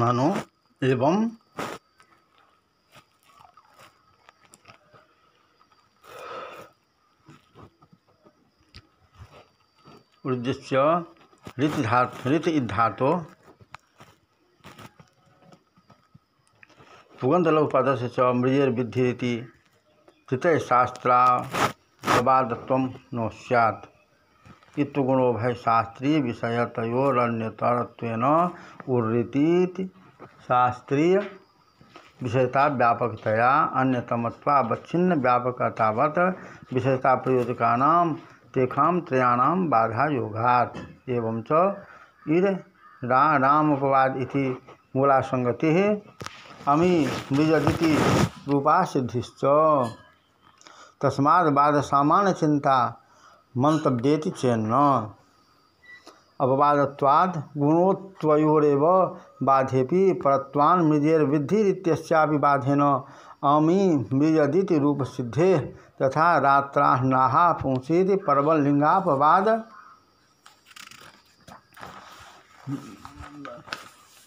नानो एवं उद्देश्य ऋतधात ऋत इद्धातो सुगंधलोपाद से च मृजर विद्धि तृतय शास्त्रावादत्व नो सैत् पितृगुणो भय शास्त्रीय विषय तयोरन्यतरत्वेन उर्रीति शास्त्रीय विषयता व्यापकतया अन्यतमत्वावच्छिन्न व्यापकतावत विषयता प्रयोजकानाम तेखाम त्रयाणाम बाधा योगात एवं च इद रा राम उपवाद इति मूला संगति है अमी मृजदिति रूपा सिद्धिश्च तस्माद बाद सामान्य चिंता मंतव्येति चेन्न अपवादत्वाद गुणोत्वयोरव बाधेपि परत्वान् मृजेर्विद्धिरित्यस्यापि बाधेन अमी मृजदित रूप सिद्धे तथा रात्राहनाहा पुंसित परवल लिंगापवाद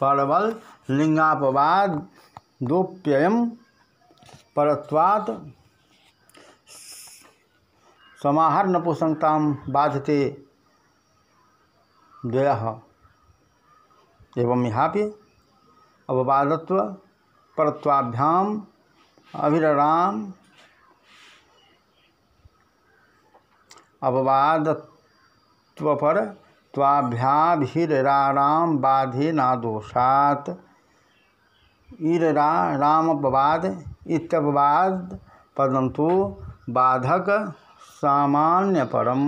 परवल लिंगापवाद दोप्ययम परत्वात् समाहार नपुसंगता बाधते द्वय एवं यहाँ पे अवबाधत्व परत्वाभ्याम अभिराम अववादत्व पर त्वाभ्याभिराराम बाधे नादोषात ईररा राम अपवाद इत्यपवाद परंतु बाधक सामान्य परम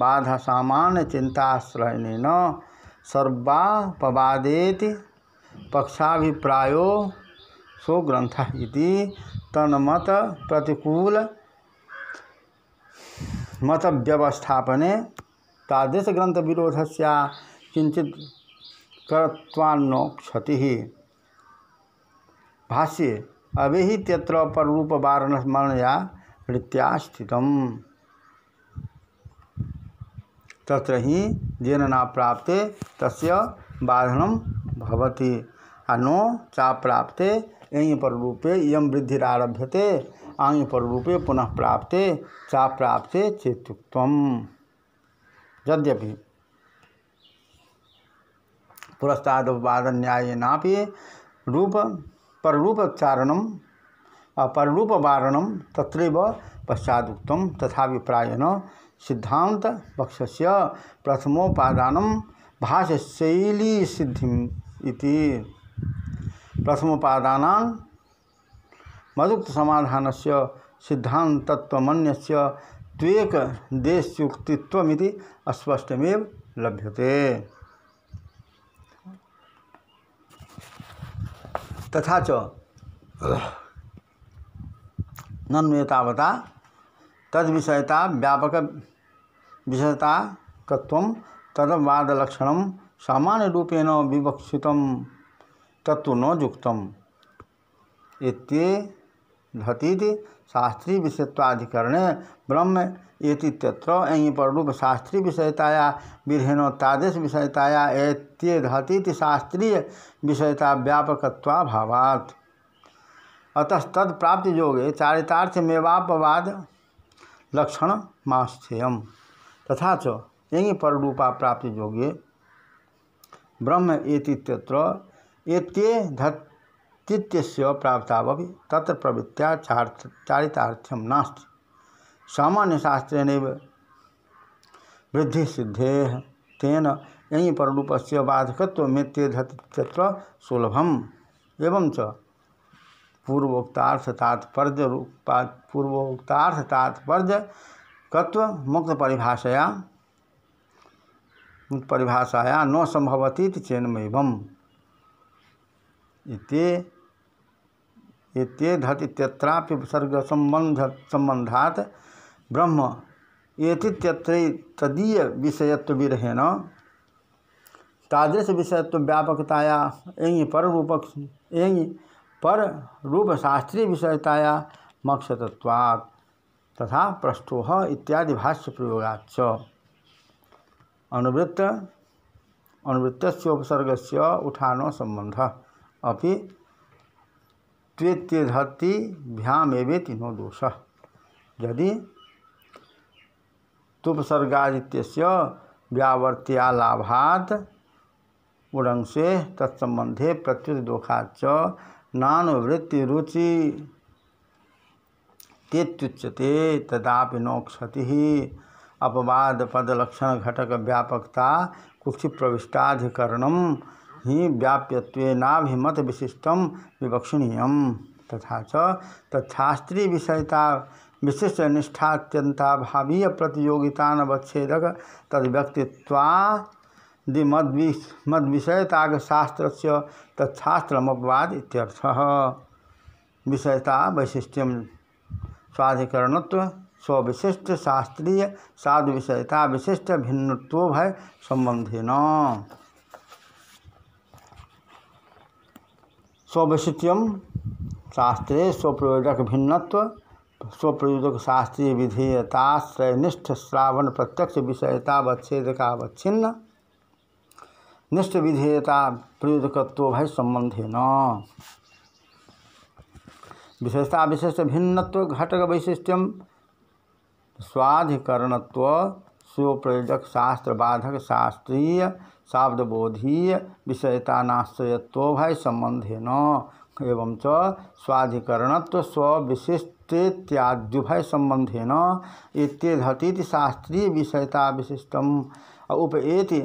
बाधा सामान्य चिंताश्रयण न पक्षाभिप्रायो सो ग्रंथ इति तन्मत प्रतिकूल मत व्यवस्थापने तादृश ग्रंथ विरोध से किंचित कर्वान्नो क्षति भाष्ये अभिहित पर रूप वारण स्मरण या हृत्यास्थितम तत्र ही जेन न प्राप्ते तस्य बाधन भवती अनो चा प्राप्ते यहीं पर रूपे यम वृद्धिरारभ्यते आंग पर रूपे पुनः प्राप्ते चा प्राप्ते चेतुत्वम यद्यपि पुरस्ताद बाधन न्याय नापि रूप पर रूपोच्चारणम अपर्णुपवारणम तत्र पश्चादुक्तम तथा अभिप्रायन सिद्धांत पक्ष से प्रथमोपादान भाषशैली सिद्धि प्रथमोपादान मधुक्त समाधान से सिद्धांतत्वमन्य त्वेक देशयुक्तित्वमिति अस्पष्टमेव लभ्यते तथा च नन्वयतावता तद विषयता व्यापक विषयता तत्व तदवादलक्षण सामान्य रूपेण विवक्षित तत्व न युक्त इत्ये धतीत शास्त्रीय विषयत्वाधिकरण ब्रह्म एति तत्र यहीं पर शास्त्रीय विषयताया विधेन तादेश विषयताया एत्येधतीत शास्त्रीय विषयता व्यापकत्वाभावात् अतः तद प्राप्ति योगे चारितार्थ मेवापवाद लक्षण मास्थेयम तथा च यही पर रूपा प्राप्ति योगे ब्रह्म एतित्यत्र एते धत्तित्य प्राप्तावपि तत्र प्रवृत्त्या चार्थ चारितार्थ्यम नास्ति सामान्य शास्त्रेण वृद्धि सिद्धे तेन यही रूप से बाधकत्व में ते धत्तित्य सुलभम एवं च पूर्वोक्तार्थ तात्पर्य पूर्वोक्तार्थ तात्पर्य कत्व मुक्त परिभाषाया मुक्त परिभाषाया न संभवती चेन्मयम इते ये धतित्यत्रापि सर्ग संबंध संबंधात ब्रह्म एतित्यत्र तदीय विषयत्व विरहेण तादृश विषयत्व व्यापकताया एंग पर रूपक एंग पर रूप शास्त्रीय विषयताया मक्षतत्वात् तथा पृष्ठोह इत्यादि भाष्य प्रयोगाच अनुवृत्त उपसर्ग से उठान संबंध अभी त्वेत्यधति भ्यामेवे तीनों दोष यदि तुपसर्गादित व्यावर्तिया उड़ंग से तत्सबंधे प्रत्युत दोखाच नानु वृत्ति रुचि तेत्युच्यते तदापि नो क्षति अपवाद पद लक्षण घटक व्यापकता कुछ प्रविष्टाधिकरण ही व्याप्यत्वेनाभिमत विशिष्ट विवक्षणीय तथा च तत्शास्त्रीय विषयता विशिष्ट भावीय प्रतियोगितान अवच्छेदक तद व्यक्तित्वा दि मद मद्विषयताग शास्त्र से तत्शास्त्रमपवाद इत्यर्थ विषयता वैशिष्ट्य स्वाधिकरण स्विशिष्ट शास्त्रीय साधु विषयता विशिष्ट भिन्नत्व भय संबंधी न शास्त्रे स्वप्रयोजक भिन्नत्व स्वप्रयोजक शास्त्रीय विधेयताश्रयनिष्ठ श्रावण प्रत्यक्ष विषयता वच्छेद का अवच्छिन्न निष्ठ विधेयता प्रयोजकत्व भय संबंध है न विशेषता विशेष भिन्नत्व घटक वैशिष्ट्यम स्वाधिकरणत्व स्वप्रयोजक शास्त्र बाधक शास्त्रीय शाब्दबोधीय विषयता नाश्रयत्व भय संबंध है न एवं च स्वाधिकरणत्व स्वविशिष्टेत्याद्युभय संबंधेन इत्येधतीति शास्त्रीय विषयता विशिष्टम उपएति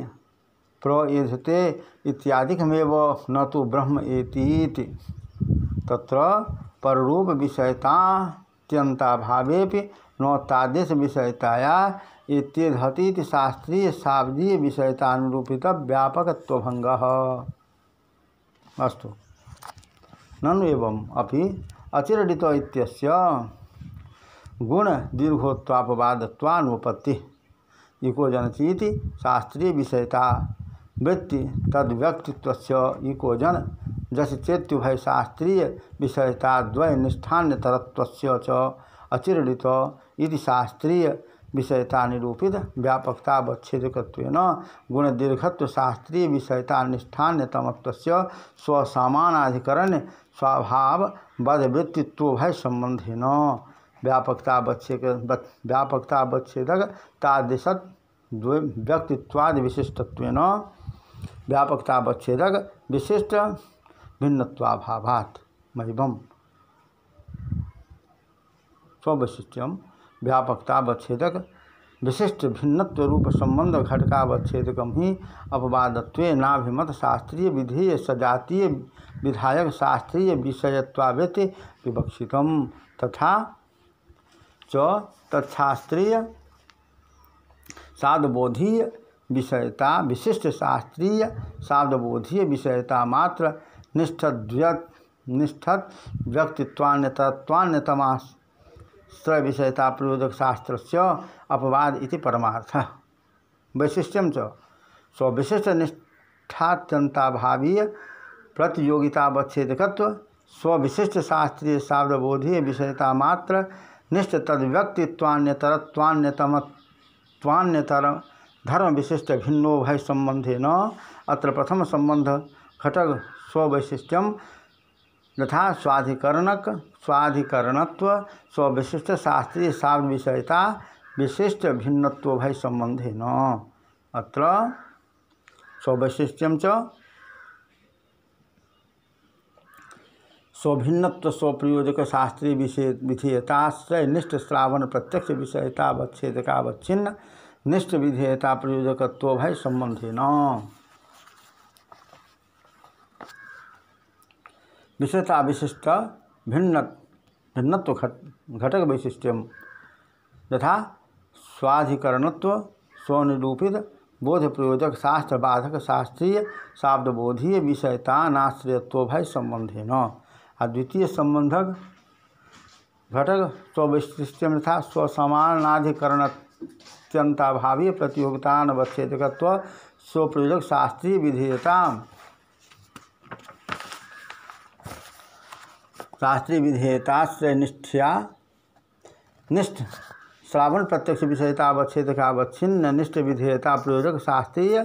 प्रयुधते में न तो ब्रह्म एतीति तत्र पररूप विषयतात्यंताभावे न तादेश विषयताया इत्यधतीत शास्त्रीय शाब्दीय व्यापक भंग अस्त ननु एवं अभी अतिरडित गुण दीर्घोत्वापवादत्वानुपत्ति इको जनचीति शास्त्रीय विषयता वृत्ति तद व्यक्तित्व इकोजन जस चेत्यु भय शास्त्रीय निष्ठान्य तरत्व च अचिरणित यदि शास्त्रीय विषयता निरूपित व्यापकता अवच्छेदक गुण दीर्घत्व शास्त्रीय विषयता निष्ठान्यतमत्व स्वसामानाधिकरण स्वभाव बद वृत्तित्व भय संबंधे न व्यापकता अवच्छेद व्यापकता अवच्छेदक तादृश व्यक्तिवाद विशिष्टत्व व्यापकतावच्छेदक विशिष्ट भिन्नवाभावात मयम व्यापकता व्यापकतावच्छेदक विशिष्ट भिन्नत्व रूप संबंध घटकावच्छेदक ही अपवादत्व नाभिमत शास्त्रीय विधेय सजातीय विधायक शास्त्रीय विषयत्वावेत विवक्षित तथा च तत्शास्त्रीय साधबोधीय विषयता विशिष्ट शास्त्रीय शाब्दबोधीय विषयता मात्र निष्ठद्व्यत निष्ठत व्यक्तित्वान्यतत्वान्यतमाश्रय विषयता प्रयोजक शास्त्र से अपवाद इति परमार्थ वैशिष्ट्यम च स्वविशिष्ट निष्ठात्यंताभावीय प्रतियोगितावच्छेदकत्व स्विशिष्ट शास्त्रीय शाब्दबोधीय विषयता मात्र निष्ठ तद व्यक्तित्वान्यतरत्वान्यतमत्वान्यतरम धर्म विशिष्ट भिन्नो भय संबंधे न अत्र प्रथम संबंध घटक स्ववैशिष्ट्यम यथा स्वाधिकरणक स्वाधिकरणत्व स्वविशिष्ट शास्त्रीय सार्व विषयता विशिष्ट भिन्नत्व भय संबंधे न अत्र स्ववैशिष्ट्यम च स्वभिन्नत्व स्वप्रयोजक शास्त्रीय विषय से निष्ठ श्रावण प्रत्यक्ष विषयता अवच्छेद का अवच्छिन्न निष्ठ विधेयता प्रयोजकत्व भय संबंधी न विशेषता विशिष्ट भिन्न भिन्नत्व घट घटक वैशिष्ट यथा स्वाधिकरणत्व स्वनिरूपित बोध प्रयोजक शास्त्र बाधक शास्त्रीय शाब्दबोधीय विषयतानाश्रयत्व भय संबंधे न अद्वितीय संबंधक घटक स्वैशिष्ट्यम यथा स्वसमानाधिकरण अत्यंताभावी प्रतियोगिता अवच्छेदकत्व स्वप्रयोजक शास्त्रीय विधेयता शास्त्रीय से निष्ठया निष्ठ श्रावण प्रत्यक्ष विषयता अवच्छिन्न निष्ठ विधेयता प्रयोजक शास्त्रीय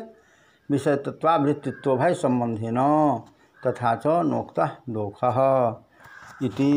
विषय तत्वावृत्तित्व भय संबंधी न तथा च नोक्त दोख इति